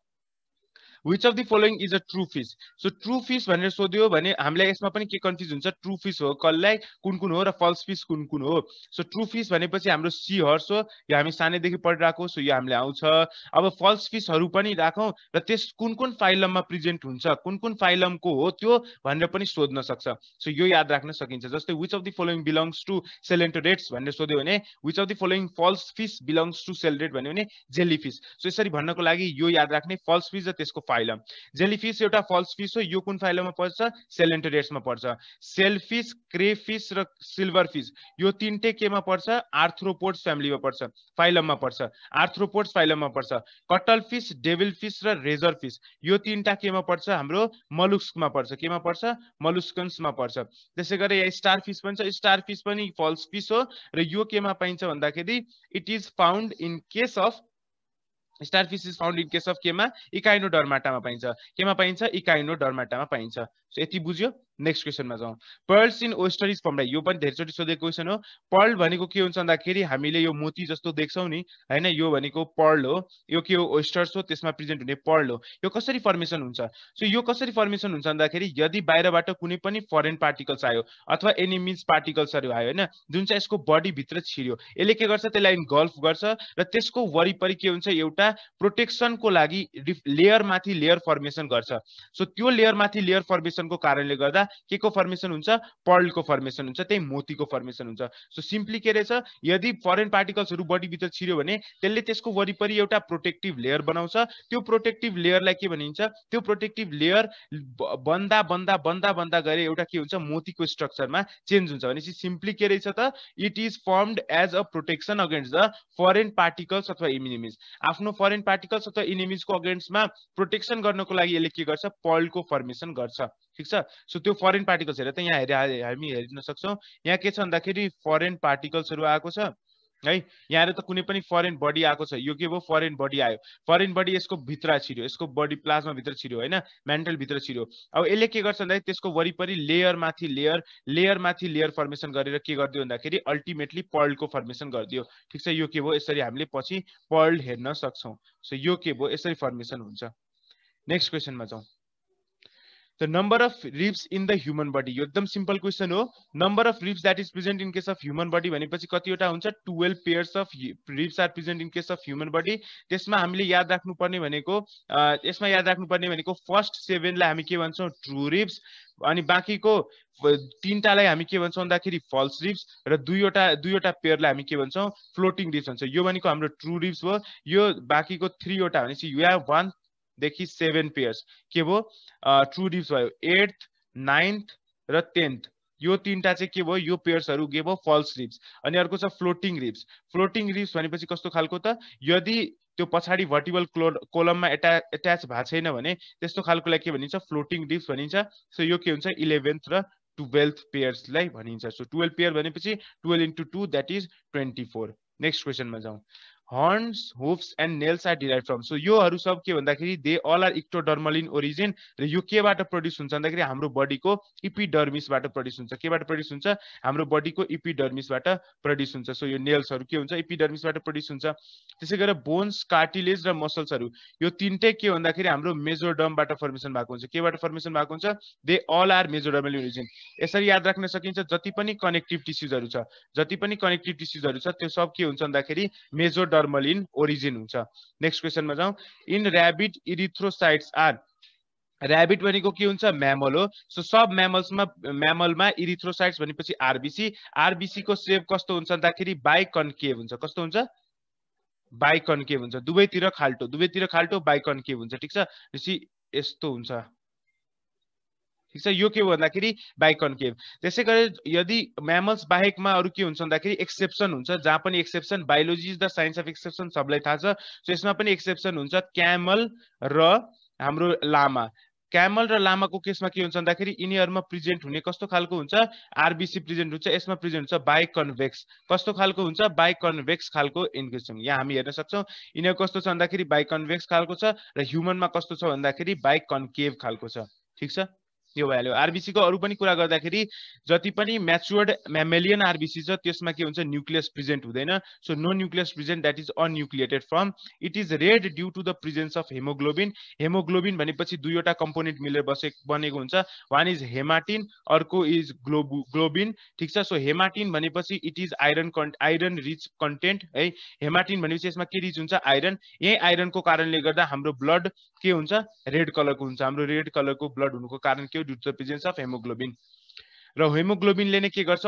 [SPEAKER 1] which of the following is a true fish so true fish bhanera sodyo bhane hamle yesma pani ke confuse huncha true fish ho kal lai kun kun ho ra false fish kun kun so true fish bhane pachi hamro seahorse ho yo hami sane dekhi padirako so yo hamle auncha aba false fish haru pani rakhau ra tes kun kun phylum ma present huncha kun kun phylum ko ho tyo bhanera pani sodhna sakcha so yo yaad rakhna sakinchha which of the following belongs to celentodates bhanera sodyo bhane which of the following false fish belongs to celentate bhanyo bhane jellyfish so yesari bhanna ko you yo yaad rakhne false fish ra tesko phylum jellyfish एउटा false fish हो यो कुन फाइलममा पर्छ सेलेन्टोरेट्समा पर्छ सेलफिस क्रेफिस र silver fees यो तिनटै केमा पर्छ आर्थ्रोपोड्स फ्यामिलीमा पर्छ फाइलममा पर्छ आर्थ्रोपोड्स फाइलममा पर्छ कटल फिस डेभिल फिस र रेजर फिस यो तिनवटा केमा पर्छ हाम्रो मलुस्कमा पर्छ केमा पर्छ मलुस्कन्समा पर्छ त्यसै गरेर यहाँ स्टार फिस पनि छ स्टार फिस पनि फल्स फिस हो र यो केमा पाइन्छ भन्दाखेरि it is found in case of starfish is found in case of केमा इकाइनो डर्माटामा पाइन्छ केमा पाइन्छ इकाइनो डर्माटामा पाइन्छ सो यति बुझ्यो नेक्स्ट क्वेश्चन में जाऊँ pearls in oyster is form यह पनि धेरैचोटि सोधेको हो पर्ल को के हुन्छ भन्दाखेरि मोती जस्तु देख्छौँ नि होइन पर्ल हो ये ओस्टर्स हो तेस में प्रेजेंट होने पर्ल हो यह कसरी फर्मेसन हो सो यह कसरी फर्मेसन होता भन्दाखेरि यदि बाहर बाने फरेन पार्टिकल्स आयो अथवा एनिमिल्स पार्टिकल्स आयो है जो इसको बडी भि छिर्यो यसले गल्फ कर वरीपरी के गर्छ प्रोटेक्शन को लगी लेयर मथि लेयर फर्मेसन करो सो त्यो लेयर फर्मेसन को कारण के को फर्मेसन हुन्छ पर्लको फर्मेसन हुन्छ त्यही मोतीको फर्मेसन हुन्छ सो सिम्पली के रहेछ यदि फरेन पार्टिकल्सहरू बडीभित्र छिर्यो भने त्यसले त्यसको वरिपरि एउटा प्रोटेक्टिभ लेयर बनाउँछ त्यो प्रोटेक्टिभ लेयरलाई के भनिन्छ त्यो प्रोटेक्टिभ लेयर बन्दा बन्दा बन्दा बन्दा गरे एउटा के हुन्छ मोतीको स्ट्रक्चरमा चेन्ज हुन्छ भनेपछि सिम्पली के रहेछ त it is formed as a protection against the foreign particles अथवा इनिमिज आफ्नो फरेन पार्टिकल्स अथवा इनिमिजको अगेन्स्टमा प्रोटेक्सन गर्नको लागि यसले के गर्छ पर्लको फर्मेसन गर्छ ठीक सो तो फरेन हे तो यहाँ हे हम हेरिन सौ यहाँ के भादा खेल फरेन पार्टिकल्स आगे हाई यहाँ तो कुछ फरेन बडी आगे के फरेन बडी आयो फरेन बडी इसको भित्र छिर्यो इसको बडी प्लाज्मा भित्र छिर्यो है मेन्टल भित्र छिर्यो अब यसले वरीपरी लेयर माथि लेयर लेयर माथि लेयर फर्मेसन करेंगे के गरिदियो भन्दाखेरि अल्टिमेटली पर्ल्डको फर्मेसन फर्मेशन कर छ यो के भयो इस हमें पच्चीस पर्ल्ड हेन सकता सो यो के भयो यसरी फर्मेसन हुन्छ next the number of ribs in the human body. Yodham simple question ho. Number of ribs that is present in case of human body. When you kati yota huncha 12 pairs of ribs are present in case of human body. Tesma hamile yaad rakhnu parne bhaneko esma yaad rakhnu parne bhaneko first 7 lai hami true ribs ani baki ko tin ta lai hami false ribs ra dui yota dui yota pair floating ribs So, yo have hamro true ribs ho yo baki 3 yota bhanechi you have one देखि seven pairs के भयो true ribs भयो eighth ninth र tenth यो तिनवटा चाहिँ के भयो यो पेयर्सहरू के भयो फल्स रिप्स अनि अर्को छ फ्लोटिङ रिप्स फ्लोटिङ रिप्स भनेपछि कस्तो खालको त यदि त्यो पछाडि भर्टिबल क्लो कोलममा एटा एट्याच भएको छैन भने त्यस्तो खालकोलाई के भनिन्छ फ्लोटिङ रिप्स भनिन्छ सो यो के हुन्छ इलेभेन्थ र टुवेल्थ पेयर्सलाई भनिन्छ सो टुवेल्भ पेयर भनेपछि twelve into two that is twenty four next क्वेसनमा जाउँ horns hoofs and nails are derive from so योहरू सब के भन्दाखेरि they all are ectodermal in origin र यो केबाट प्रड्युस हुन्छ भन्दाखेरि हाम्रो बडीको इपिडर्मिसबाट प्रड्युस हुन्छ केबाट प्रड्युस हुन्छ हाम्रो बडीको इपिडर्मिसबाट प्रड्युस हुन्छ सो यो नेल्सहरू के हुन्छ इपिडर्मिसबाट प्रड्युस हुन्छ त्यसै गरेर बोन्स कार्टिलेज र मसल्सहरू यो तिनटै के भन्दाखेरि हाम्रो मेजोडमबाट फर्मेसन भएको हुन्छ केबाट फर्मेसन भएको हुन्छ they all are mesodermal in origin यसरी याद राख्न सकिन्छ जति पनि कनेक्टिभ टिस्युजहरू छ जति पनि कनेक्टिभ टिस्युजहरू छ त्यो सब के हुन्छ भन्दाखेरि मेजोडर्म टर्मलिन ओरिजिन हुन्छ नेक्स्ट क्वेसनमा जाउँ in rabbit erythrocytes are rabbit भनेको के हुन्छ म्यामल हो सो सब म्यामल्समा म्यामलमा इरिथ्रोसाइट्स भनेपछि आरबिसी आरबिसीको सेप कस्तो हुन्छ भन्दाखेरि बाई कन्केभ हुन्छ कस्तो हुन्छ बाई कन्केभ हुन्छ दुवैतिर खाल्टो दुवैतिर खाल्टो बाई कन्केभ हुन्छ ठिक छ यस्तो हुन्छ ठिक छ यो के हो भन्दाखेरि बाइकन्केभ त्यसै गरी यदि म्यामल्स बाहेकमा अरू के हुन्छ भन्दाखेरि एक्सेप्सन हुन्छ जहाँ पनि exception biology is the science of exception सबलाई थाहा छ सो यसमा पनि एक्सेप्सन हुन्छ क्यामल र हाम्रो लामा क्यामल र लामाको केसमा के हुन्छ भन्दाखेरि यिनीहरूमा प्रेजेन्ट हुने कस्तो खालको हुन्छ आरबिसी प्रेजेन्ट हुन्छ यसमा प्रेजेन्ट हुन्छ बाइक कन्भेक्स कस्तो खालको हुन्छ बाइक कन्भेक्स खालको इन्क्रिप्सन यहाँ हामी हेर्न सक्छौँ यिनीहरू कस्तो छ भन्दाखेरि बाइक कन्भेक्स खालको छ र ह्युमनमा कस्तो छ भन्दाखेरि बाइक कन्केभ खालको छ ठिक छ त्यो भइहाल्यो आरबिसीको अरू पनि कुरा गर्दाखेरि जति पनि म्याचुर्ड म्यामेलियन आरबिसी छ त्यसमा के हुन्छ न्युक्लियस प्रेजेन्ट हुँदैन so no nucleus present that is anucleated from it is red due to the presence of haemoglobin haemoglobin भनेपछि दुईवटा कम्पोनेन्ट मिलेर बसे बनेको हुन्छ वान इज हेमाटिन अर्को इज ग्लोबु ग्लोबिन ठिक छ सो हेमाटिन भनेपछि it is iron con iron rich content है हेमाटिन भनेपछि यसमा के रिच हुन्छ आइरन यही आइरनको कारणले गर्दा हाम्रो ब्लड के हुन्छ रेड कलरको हुन्छ हाम्रो रेड कलरको ब्लड हुनुको कारण के due to the presence of hemoglobin. रेमोग्लोबिन ने नै के गर्छ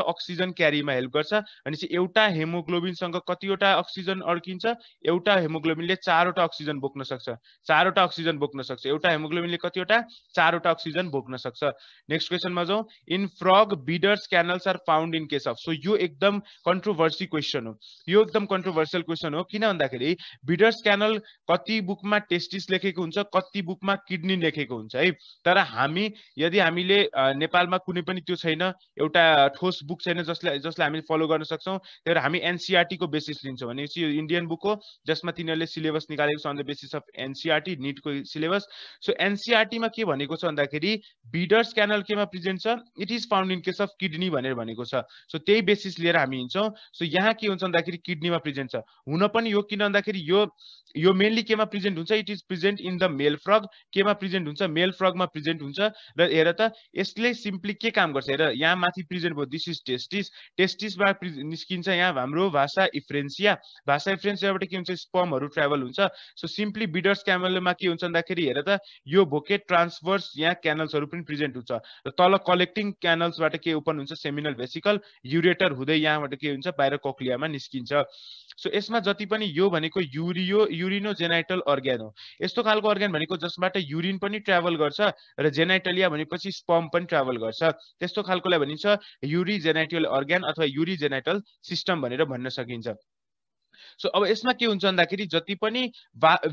[SPEAKER 1] में हेल्प कर एवटा हेमोग्लोबिन संग कतिवटा अक्सिजन हेमोग्लोबिन ने चार वा अक्सिजन बोक्न सक्छ वा अक्सिजन बोक्न सक्छ हेमोग्लोबिन ने कतिवटा चारवटा अक्सिजन बोक्न सक्छ नेक्स्ट में जाऊ in frog bidder's canals are found in case of so यो एकदम कंट्रोवर्सी क्वेश्चन हो यो एकदम कंट्रोवर्सियल क्वेश्चन हो भादा खेल बिडर्स कैनल कति बुक में टेस्टिस लेखेको हुन्छ कति में किडनी लेखे हाई तर हमी यदि हमी में कुनै होइन ठोस बुक छैन जसलाई जसलाई हामीले फलो कर सक्छौँ त्यही एनसीआरटी e को बेसिस लिखा इंडियन बुक हो जिसमें तिनीहरूले सिलेबस निकालेको छ on the basis of NCERT निटको सिलेबस सो एनसिआरटीमा के भनेको छ भन्दाखेरि बिडर्स क्यानल केमा it is found in case of kidney so त्यही बेसिस लिएर हामी सो यहाँ के हुन्छ भन्दाखेरि किडनीमा प्रेजेन्ट छ हुन पनि यो मेनली केमा प्रेजेंट हो it is present in the male frog के प्रेजेंट हो मेल फ्रगमा प्रेजेन्ट हो रहा हेर त यसले सिम्पली के काम कर हेर यहाँ माथि प्रिजेन्ट भयो दिस इज टेस्टिस टेस्टिसबाट निस्किन्छ यहाँ हाम्रो भाषा इफ्रेन्सिया भाषा इफ्रेन्सियाबाट के हुन्छ स्पमहरू ट्राभल हुन्छ सो सिम्पली बिडर्स क्यामलमा के हुन्छ भन्दाखेरि हेर त यो भोकेट ट्रान्सभर्स यहाँ क्यानल्सहरू पनि प्रेजेन्ट हुन्छ र तल कलेक्टिङ क्यानल्सबाट के ओपन हुन्छ सेमिनल भेसिकल युरेटर हुँदै यहाँबाट के हुन्छ बाहिर कोक्लियामा निस्किन्छ सो इसमें जी योग यो यूरिनोजेनाइटल अर्गन हो यो खालको अर्गन भनेको जसबाट युरिन पनि ट्राभल गर्छ जेनाइटलिया स्पम ट्रावल ट्राभल गर्छ त्यस्तो खालकोलाई भनिन्छ अथवा यूरिजेनाइटल सीस्टम भनेर भन्न सकिन्छ सो अब यसमा के हुन्छ भन्दाखेरि जति पनि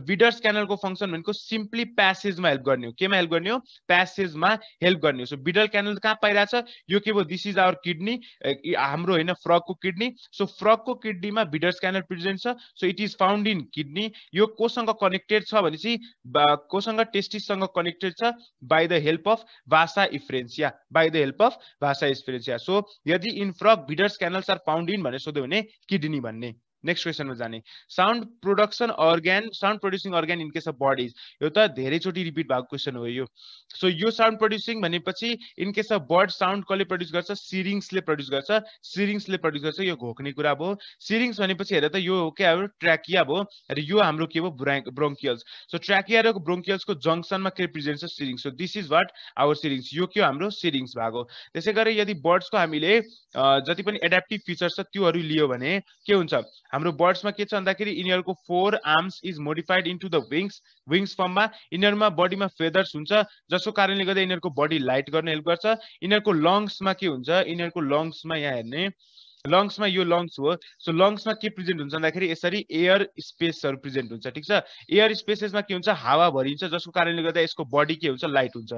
[SPEAKER 1] विडर्स क्यानलको फङ्सन भनेको सिम्पली प्यासेजमा हेल्प गर्ने हो केमा हेल्प गर्ने हो प्यासेजमा हेल्प गर्ने हो सो विडर क्यानल कहाँ पाइरहेछ यो के भयो दिस इज आवर किडनी हाम्रो होइन फ्रगको किडनी सो फ्रगको किडनीमा विडर्स क्यानल प्रेजेन्ट छ so it is found in kidney यो कोसँग कनेक्टेड छ भनेपछि कोसँग टेस्टिससँग कनेक्टेड छ by the help of vasa efferentia by the help of vasa efferentia so यदि in frog bidder's canals are found in भनेर सोध्यो भने किडनी भन्ने नेक्स्ट क्वेश्चन में जाने sound production organ sound producing organ in case of birds यो त धेरैचोटि रिपिट भएको क्वेसन हो यो सो यो साउन्ड प्रड्युसिङ भनेपछि इनकेस अफ बर्ड साउंड कले प्रड्युस गर्छ सिरिङ्सले प्रड्युस गर्छ सिरिङ्सले प्रड्युस गर्छ यो घोक्ने कुरा भयो सिरिङ्स भनेपछि हेर त यो क्या हो ट्र्याकिया भयो र यो हाम्रो के भयो ब्रोङ्कियल्स सो ट्र्याकिया र ब्रोङ्कियल्सको जङ्सनमा के रिप्रेजेन्ट छ syrinx so this is what our syrinx यो के हो हाम्रो सिरिङ्स भएको त्यसै गरी यदि बर्ड्सको हामीले जति पनि एडाप्टिभ फिचर्स छ त्योहरू लियो भने के हुन्छ हाम्रो बर्ड्समा के छ भन्दाखेरि यिनीहरूको forearms is modified into the wings wings फर्ममा यिनीहरूमा बडीमा फेदर्स हुन्छ जसको कारणले गर्दा यिनीहरूको बडी लाइट गर्न हेल्प गर्छ यिनीहरूको लङ्समा के हुन्छ यिनीहरूको लङ्समा यहाँ हेर्ने लङ्समा यो लङ्स हो सो लङ्समा के प्रेजेन्ट हुन्छ भन्दाखेरि यसरी एयर स्पेसहरू प्रेजेन्ट हुन्छ ठिक छ एयर स्पेसेसमा के हुन्छ हावा भरिन्छ जसको कारणले गर्दा यसको बडी के हुन्छ लाइट हुन्छ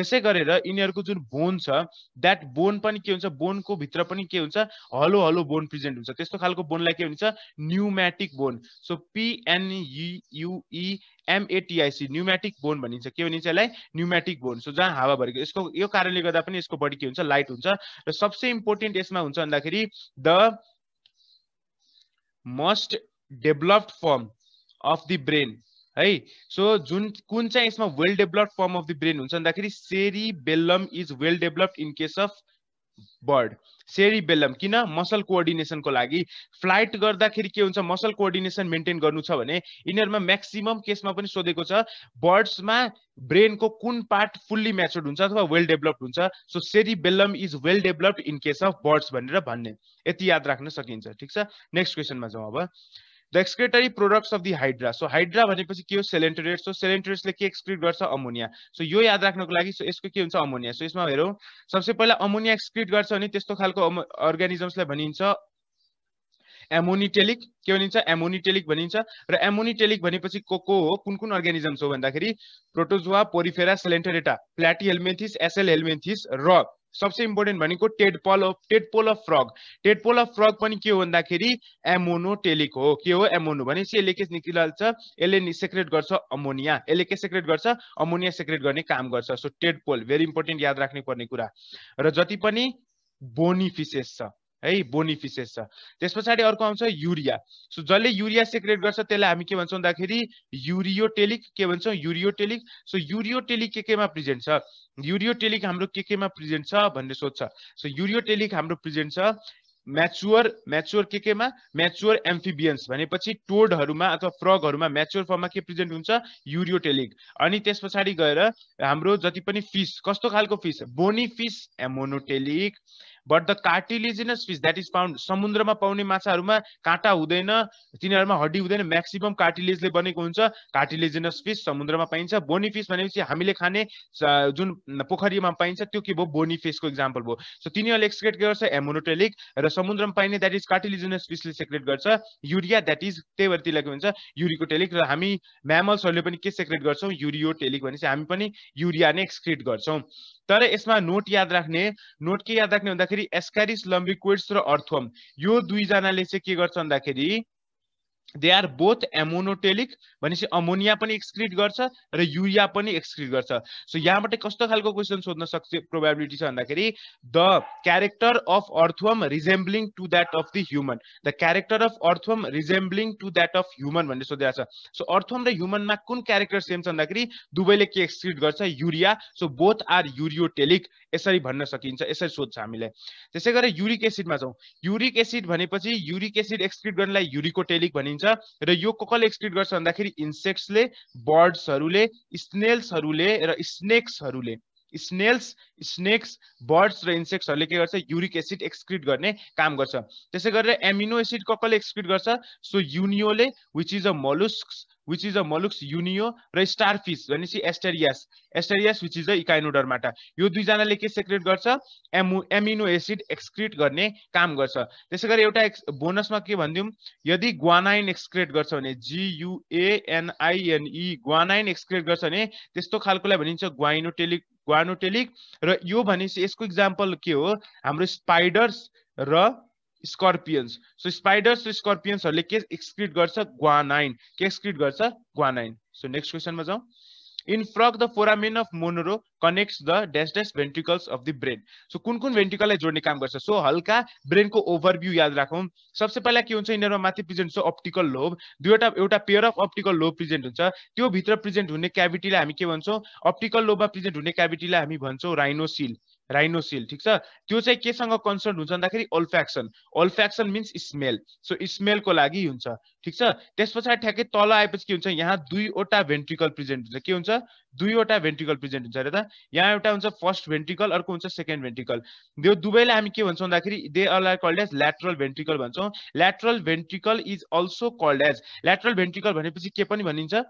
[SPEAKER 1] त्यसै गरेर यिनीहरूको जुन बोन छ द्याट बोन पनि के हुन्छ बोनको भित्र पनि के हुन्छ हलो हलो बोन प्रेजेन्ट हुन्छ त्यस्तो खालको बोनलाई के भन्छ pneumatic bone so P N U U E M A T I C pneumatic bone भनिन्छ के भनिन्छ यसलाई न्युमेटिक बोन सो जहाँ हावा भरेको यसको यो कारणले गर्दा पनि यसको बडी के हुन्छ लाइट हुन्छ र सबसे इम्पोर्टेन्ट यसमा हुन्छ भन्दाखेरि the most developed form of the brain है सो जुन कुन चाहिँ यसमा well developed form of the brain हुन्छ भन्दाखेरि cerebellum is well developed in case of bird cerebellum किन मसल कोअर्डिनेसनको लागि फ्लाइट गर्दाखेरि के हुन्छ मसल कोअर्डिनेसन मेन्टेन करूर में मैक्सिमम केस में सोधे बर्ड्स में ब्रेन को ब्रेनको कुन पार्ट फुल्ली म्याचोर्ड हुन्छ अथवा वेल डेभलप्ड हुन्छ so cerebellum is well developed in case of birds भनेर भन्ने यति याद रखना सकता ठीक है नेक्स्ट क्वेसनमा जाउँ अब the excretory products of the hydra so hydra भनेपछि के हो सेलेन्टरेट सो सेलेन्टरेट्सले के एक्सक्रिट गर्छ अमोनिया सो यो याद राख्नको लागि सो यसको के हुन्छ अमोनिया सो यसमा हेरौँ सबसे पहिला अमोनिया एक्सक्रिट गर्छ भने त्यस्तो खालको अर्गानिजम्सलाई भनिन्छ एमोनिटेलिक के भनिन्छ एमोनिटेलिक भनिन्छ र एमोनिटेलिक भनेपछि को को हो कुन कुन अर्गानिजम्स हो भन्दाखेरि प्रोटोजुवा पोरिफेरा सेलेन्टरेटा प्ल्याटी हेल्मेन्थिस एसएल हेल्मेन्थिस र सबसे इम्पोर्टेन्ट भनेको tadpole of tadpole of frog tadpole of frog पनि के हो भन्दाखेरि एमोनोटेलिक हो के हो एमोनो भने चाहिँ यसले के निस्किहाल्छ यसले सेक्रेट गर्छ अमोनिया यसले के सेक्रेट गर्छ अमोनिया सेक्रेट गर्ने काम गर्छ सो पोल भेरी इम्पोर्टेन्ट याद राख्ने पर्ने कुरा र जति पनि बोनी फिसेस छ है बोनिफिसेस छ त्यस पछाडि अर्को आउँछ युरिया सो जसले युरिया सेक्रेट गर्छ त्यसलाई हामी के भन्छौँ भन्दाखेरि युरियोटेलिक के भन्छौँ युरियोटेलिक सो युरियोटेलिक के केमा प्रेजेन्ट छ युरियोटेलिक हाम्रो के केमा प्रेजेन्ट छ भन्ने सोध्छ सो युरियोटेलिक हाम्रो प्रेजेन्ट छ म्याच्योर म्याच्योर के केमा म्याच्योर एम्फिबियन्स भनेपछि टोडहरूमा अथवा फ्रगहरूमा म्याच्योर फर्ममा के प्रेजेन्ट हुन्छ युरियोटेलिक अनि त्यस पछाडि गएर हाम्रो जति पनि फिस कस्तो खालको fish bony fish ammonotelic but the cartilaginous fish that is found में पाउने माछाहरूमा काँटा हुँदैन में हड्डी हुँदैन म्याक्सिमम कार्टिलेजले बनेको हुन्छ कार्टिलेजिनस फिस समुद्रमा पाइन्छ बोनी फिश भनेपछि खाने जो पोखरी में पाइन तो भो बोनी फिसको इक्जाम्पल भयो सो तिहार एक्सक्रेट के एमोनोटेलिक र में पाइने दैट इज कार्टिलेजिनस फिसले सेक्रेट गर्छ युरिया द्याट इज त्यही भएर त्यसलाई के भन्छ युरिकोटेलिक र हामी के सेक्रेट गर्छौँ युरियोटेलिक भनेपछि हामी पनि एक्सक्रेट कर तर यसमा नोट याद राख्ने नोट के याद राख्ने भन्दाखेरि एस्कारिस लम्बिक्विड्स र अर्थोम यो दुईजनाले चाहिँ के गर्छ भन्दाखेरि they are both ammonotelic bhanese ammonia pani excrete garcha ra urea pani excrete garcha so yaha bata kasto question sodna sakche probability cha bhanda keri the character of earthworm resembling to that of the human the character of earthworm resembling to that of human so sodhya cha so earthworm ra human ma kun character same cha bhanda keri dubai ke excrete garcha urea so both are ureotelic यसरी भन्न सकिन्छ यसरी सोध्छ हामीलाई त्यसै गरेर uric एसिडमा जाउँ युरिक एसिड भनेपछि युरिक एसिड एक्सक्रिट गर्नलाई युरिकोटेलिक भनिन्छ र यो कसले एक्सक्रिट गर्छ भन्दाखेरि इन्सेक्ट्सले बर्ड्सहरूले स्नेल्सहरूले र स्नेक्सहरूले स्नेल्स स्नेक्स बर्ड्स र इन्सेक्ट्सहरूले के गर्छ युरिक एसिड एक्सक्रिट गर्ने काम गर्छ त्यसै गरेर एमिनो एसिड कसले एक्सक्रिट गर्छ सो युनियोले which is a mollusc which is a mollusc Unio र स्टारफिस भनेपछि Asterias Asterias which is a echinodermata यो दुईजनाले के सेक्रेट गर्छ एमु एमिनो एसिड एक्सक्रिट गर्ने काम गर्छ त्यसै गरी एउटा बोनसमा के भनिदिउँ यदि ग्वानाइन एक्सक्रेट गर्छ भने जियुएएनआइएनई ग्वानाइन एक्सक्रेट गर्छ भने त्यस्तो खालकोलाई भनिन्छ ग्वाइनोटेलिक ग्वानोटेलिक र यो भनेपछि यसको इक्जाम्पल के हो हाम्रो स्पाइडर्स र स्कर्पियन्स सो स्पाइडर्स र स्कर्पियन्सहरूले के एक्सक्रिट गर्छ ग्वानाइन के एक्सक्रिट गर्छ ग्वानाइन सो नेक्स्ट क्वेसनमा जाउँ In frog, the foramen of Monroe connects the dash ventricles of the brain. So, kun kun ventricle is joining kamgarsa. So, halka brain ko overview yad rakhom. Sabse pehle ki unse inner mathi present so optical lobe. Duota uta pair of optical lobe present unse. Tio bhitra present unne cavity la hami ke bansho. Optical lobe present unne cavity la hami bansho rhinocele. राइनोसिल ठिक छ त्यो चाहिँ केसँग concern हुन्छ भन्दाखेरि olfaction olfaction means smell so स्मेलको लागि हुन्छ ठिक छ त्यस पछाडि ठ्याक्कै तल आएपछि के हुन्छ यहाँ दुईवटा भेन्ट्रिकल प्रेजेन्ट हुन्छ के हुन्छ दुईवटा भेन्ट्रिकल प्रेजेन्ट हुन्छ अरे त यहाँ एउटा हुन्छ फर्स्ट भेन्ट्रिकल अर्को हुन्छ सेकेन्ड भेन्ट्रिकल यो दुवैलाई हामी के भन्छौँ भन्दाखेरि they are called as lateral ventricle भन्छौँ lateral ventricle is also called as lateral ventricle भनेपछि के पनि भनिन्छ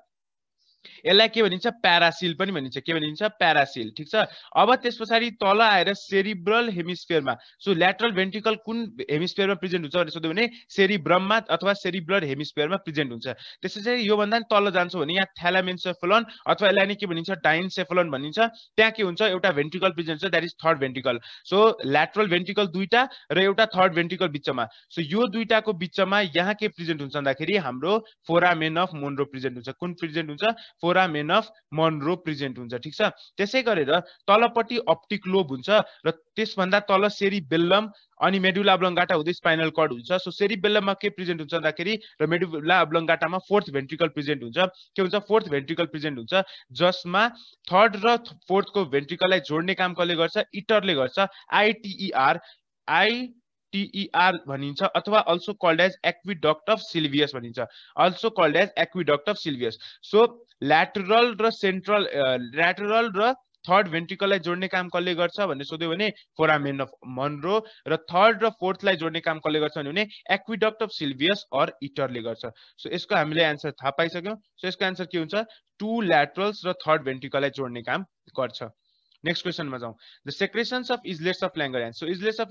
[SPEAKER 1] यसलाई के भनिन्छ प्यारासिल पनि भनिन्छ के भनिन्छ प्यारासिल ठिक छ अब त्यस पछाडि तल आएर सेरिब्रल हेमिस्फेयरमा सो ल्याटरल भेन्टिकल कुन हेमिस्फेयरमा प्रेजेन्ट हुन्छ भनेर सोध्यो भने सेरिब्रममा अथवा सेरिब्रल हेमिस्फियरमा प्रेजेन्ट हुन्छ त्यसै चाहिँ योभन्दा तल जान्छ भने यहाँ थ्यालामेन्सेफलन अथवा यसलाई नै के भनिन्छ डाइन्सेफलन भनिन्छ त्यहाँ के हुन्छ एउटा भेन्टिकल प्रेजेन्ट हुन्छ that is third ventricle so lateral ventricle दुईवटा र एउटा थर्ड भेन्टिकल बिचमा सो यो दुईवटाको बिचमा यहाँ के प्रेजेन्ट हुन्छ भन्दाखेरि हाम्रो फोरामेन अफ मोन्ड्रो प्रेजेन्ट हुन्छ कुन प्रेजेन्ट हुन्छ फोरामेन अफ मनरो प्रेजेन्ट हुन्छ ठिक छ त्यसै गरेर तलपट्टि अप्टिक लोब हुन्छ र त्यसभन्दा तल सेरी बेल्लम अनि मेडुला अब्लङ्गाटा हुँदै स्पाइनल कर्ड हुन्छ सो सेरी बेल्लममा के प्रेजेन्ट हुन्छ भन्दाखेरि र मेडुला अब्लङ्गाटामा फोर्थ भेन्ट्रिकल प्रेजेन्ट हुन्छ के हुन्छ फोर्थ भेन्ट्रिकल प्रेजेन्ट हुन्छ जसमा थर्ड र फोर्थको भेन्ट्रिकललाई जोड्ने काम कसले गर्छ इटरले गर्छ आइटिइआर आई टिइआर भनिन्छ अथवा also called as aqueduct of Sylvius भनिन्छ also called as aqueduct of Sylvius so lateral र सेन्ट्रल ल्याटरल र थर्ड भेन्टिकललाई जोड्ने काम कसले गर्छ भन्ने सोध्यो भने फोरामेन अफ मनरो र थर्ड र फोर्थलाई जोड्ने काम कसले गर्छ भने एक्विडक्ट अफ सिल्भियस अर इटरले गर्छ सो यसको हामीले एन्सर थाहा पाइसक्यौँ सो यसको एन्सर के हुन्छ टु ल्याटरल्स र थर्ड भेन्टिकललाई जोड्ने काम गर्छ नेक्स्ट क्वेश्चन में जाऊँ the secretion of islets of Langerhans so islets of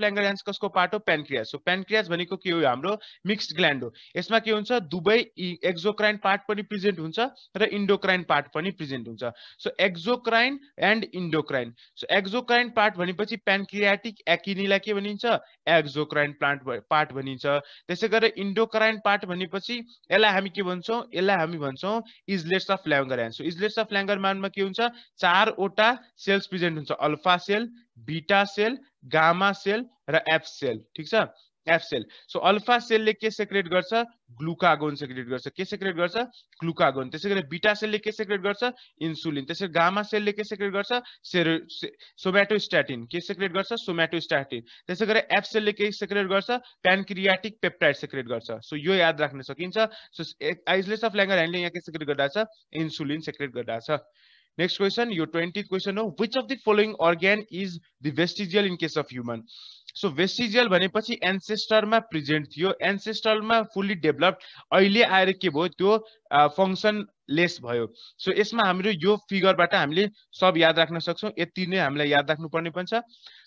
[SPEAKER 1] कस को पार्ट हो प्यान्क्रियास सो प्यान्क्रियास के हो हाम्रो मिक्स्ड ग्ल्यान्ड हो इसमें के हुन्छ दुवै एक्जोक्राइन पार्ट भी प्रेजेंट हो र पार्ट भी प्रेजेंट हो so exocrine and endocrine so exocrine part भाई प्यान्क्रियाटिक एकिनीलाई के भाई एक्जोक्राइन प्लांट पार्ट भनिन्छ त्यसै गरेर पार्ट भाई यसलाई हम के भाई यसलाई हामी islets of Langerhans so islets of में के चार वा सेल्स रिप्रेजेन्ट हो alpha cell beta cell gamma cell र एफ सेल ठीक छ F cell so alpha cell ने के सेक्रेट कर ग्लुकागोन सेक्रेट कर सेक्रेट कर ग्लुकागोन त्यसै बीटा सेल ने के सेक्रेट कर इंसुलिन त्यसै गरी गामा सेलले के सेक्रेट कर सोमैटोस्टैटिन के सेक्रेट कर सोमैटोस्टैटिन त्यसै गरी एफ सेलले के सेक्रेट कर पैनक्रियाटिक पेप्टाइड सेक्रेट कर सो यो याद राख्न सकता सो आइजलेस अफ लैंगर हैंडलिंग यहाँ के सेक्रेट कर इंसुलिन सेक्रेट कर Next question, your 20th question. now which of the following organ is the vestigial in case of human? So vestigial भनेपछि एन्सेस्टरमा प्रेजेन्ट थियो एन्सेस्टरमा फुल्ली डेभलप्ड अहिले आएर के भयो त्यो फङ्सन लेस भयो सो यसमा हाम्रो यो फिगरबाट हामीले सब याद राख्न सक्छौँ यति नै हामीलाई याद राख्नुपर्ने पनि छ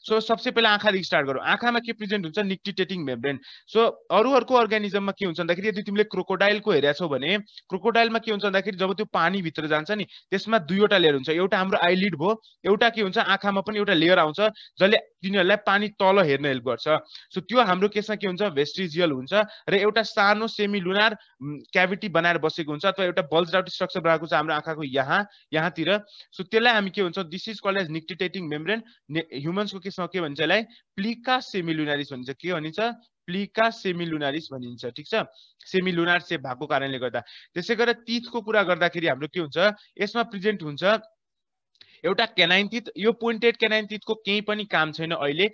[SPEAKER 1] सो सबसे पहिला आँखादेखि स्टार्ट गरौँ आँखामा के प्रेजेन्ट हुन्छ निक्टिटेटिङ मेम्ब्रेन सो अरू अर्को अर्ग्यानिजममा के हुन्छ भन्दाखेरि यदि तिमीले क्रोकोडाइलको हेरेको छौ भने क्रोकोडाइलमा के हुन्छ भन्दाखेरि जब त्यो पानीभित्र जान्छ नि त्यसमा दुईवटा लेयर हुन्छ एउटा हाम्रो आइलिड भयो एउटा के हुन्छ आँखामा पनि एउटा लेयर आउँछ जसले तिनीहरूलाई पानी तल हेर्न हेल्प गर्छ सो त्यो हाम्रो केसमा के हुन्छ भेस्ट्रिजियल हुन्छ र एउटा सानो सेमी लुनार क्याभिटी बनाएर बसेको हुन्छ अथवा एउटा बल्ज आउट स्ट्रक्चर बनाएको छ हाम्रो आँखाको यहाँ यहाँतिर सो त्यसलाई हामी के हुन्छ this is call as nictitating membrane ह्युमन्सको त्यसमा के भन्छ यसलाई प्लिका सेमिलुनारिस भन्छ के भनिन्छ प्लिका सेमिलुनारिस भनिन्छ ठिक छ सेमिलुनार सेप भएको कारणले गर्दा त्यसै गरेर तिथको कुरा गर्दाखेरि हाम्रो के हुन्छ यसमा प्रेजेन्ट हुन्छ एउटा क्यानाइन तिथ यो पोइन्टेड क्यानाइन तिथको केही पनि काम छैन अहिले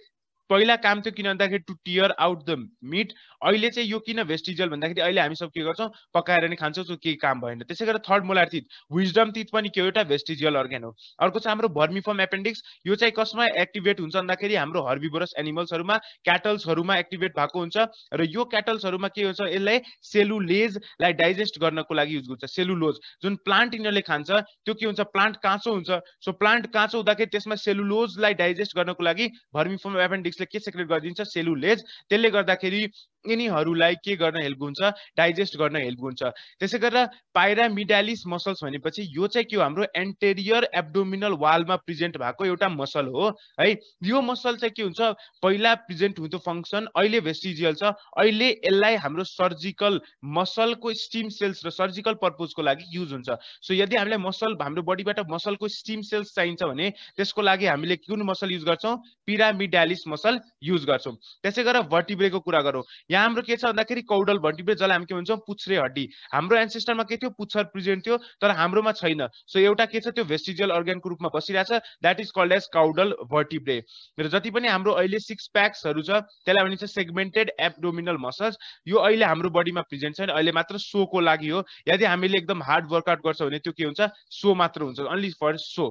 [SPEAKER 1] पहिला काम थियो किन भन्दाखेरि to tear out the meat अहिले चाहिँ यो किन भेस्टिजल भन्दाखेरि अहिले हामी सब के गर्छौँ पकाएर नै खान्छौँ त्यो केही काम भएन त्यसै गरेर थर्ड मोलार तित विजडम तित पनि के हो एउटा भेस्टिजियल अर्ग्यान हो अर्को चाहिँ हाम्रो भर्मिफर्म एपेन्डिक्स यो चाहिँ कसमा एक्टिभेट हुन्छ भन्दाखेरि हाम्रो हर्बिबोरस एनिमल्सहरूमा क्याटल्सहरूमा एक्टिभेट भएको हुन्छ र यो क्याटल्सहरूमा के हुन्छ यसलाई सेलुलेजलाई डाइजेस्ट गर्नको लागि युज गर्छ सेलुलोज जुन प्लान्ट यिनीहरूले खान्छ त्यो के हुन्छ प्लान्ट काँचो हुन्छ सो प्लान्ट काँचो हुँदाखेरि त्यसमा सेलुलोजलाई डाइजेस्ट गर्नको लागि भर्मिफर्म एपेन्डिक्स त्यसले के सेक्रेट गरिदिन्छ सेलुलेज त्यसले गर्दाखेरि यिनीहरूलाई के गर्न हेल्प हुन्छ डाइजेस्ट गर्न हेल्प हुन्छ त्यसै गरेर पाइरामिडालिस मसल्स भनेपछि यो चाहिँ के हो हाम्रो एन्टेरियर एब्डोमिनल वालमा प्रेजेन्ट भएको एउटा मसल हो है यो मसल चाहिँ के हुन्छ पहिला प्रेजेन्ट हुन्थ्यो फङ्सन अहिले भेस्टिजियल छ अहिले यसलाई हाम्रो सर्जिकल मसलको स्टिम सेल्स र सर्जिकल पर्पोजको लागि युज हुन्छ सो यदि हामीलाई मसल हाम्रो बडीबाट मसलको स्टिम सेल्स चाहिन्छ भने त्यसको लागि हामीले कुन मसल युज गर्छौँ पिरामिडालिस मसल युज गर्छौँ त्यसै गरेर भर्टिब्रेको कुरा गरौँ यहाँ हाम्रो के छ भन्दाखेरि कौडल भर्टिब्रे जसलाई हामी के भन्छौँ पुच्छ्रे हड्डी हाम्रो एन्सेस्टरमा के थियो पुच्छर प्रेजेन्ट थियो तर हाम्रोमा छैन सो एउटा के छ त्यो भेस्टिजियल अर्ग्यानको रूपमा बसिरहेछ that is called as caudal vertebrae र जति पनि हाम्रो अहिले सिक्स प्याक्सहरू छ त्यसलाई भनिन्छ सेगमेन्टेड एब्डोमिनल मसल्स यो अहिले हाम्रो बडीमा प्रेजेन्ट छैन अहिले मात्र सोको लागि हो यदि हामीले एकदम हार्ड वर्कआउट गर्छौँ भने त्यो के हुन्छ सो मात्र हुन्छ अन्ली फर सो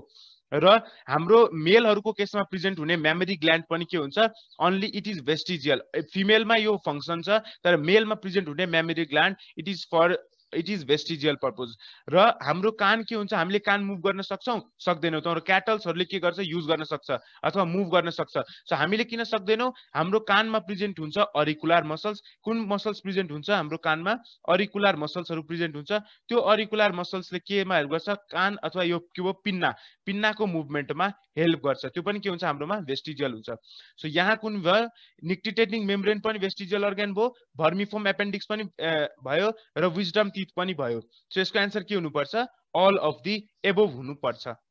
[SPEAKER 1] र हाम्रो मेलहरूको केसमा प्रेजेन्ट हुने मेमोरी ग्ल्यान्ड पनि के हुन्छ अन्ली इट इज भेस्टिजियल फिमेलमा यो फङ्सन छ तर मेलमा प्रेजेन्ट हुने mammary gland it is for it is vestigial purpose र हाम्रो कान के हुन्छ हामीले कान मुभ गर्न सक्छौँ सक्दैनौँ तर क्याटल्सहरूले के गर्छ युज गर्न सक्छ अथवा मुभ गर्न सक्छ सो हामीले किन सक्दैनौँ हाम्रो कानमा प्रेजेन्ट हुन्छ अरिकुलर मसल्स कुन मसल्स प्रेजेन्ट हुन्छ हाम्रो कानमा अरिकुलर मसल्सहरू प्रेजेन्ट हुन्छ त्यो अरिकुलर मसल्सले केमा हेल्प गर्छ कान अथवा यो के भयो पिन्ना पिन्नाको मुभमेन्टमा हेल्प गर्छ त्यो पनि के हुन्छ हाम्रोमा भेस्टिजियल हुन्छ सो यहाँ कुन भयो निक्टिटेटिङ मेम्ब्रेन पनि भेस्टिजियल अर्ग्यान भयो भर्मिफोम एपेन्डिक्स पनि भयो र विजडम अतीत भो इसको एंसर के हुनुपर्छ all of the above Hota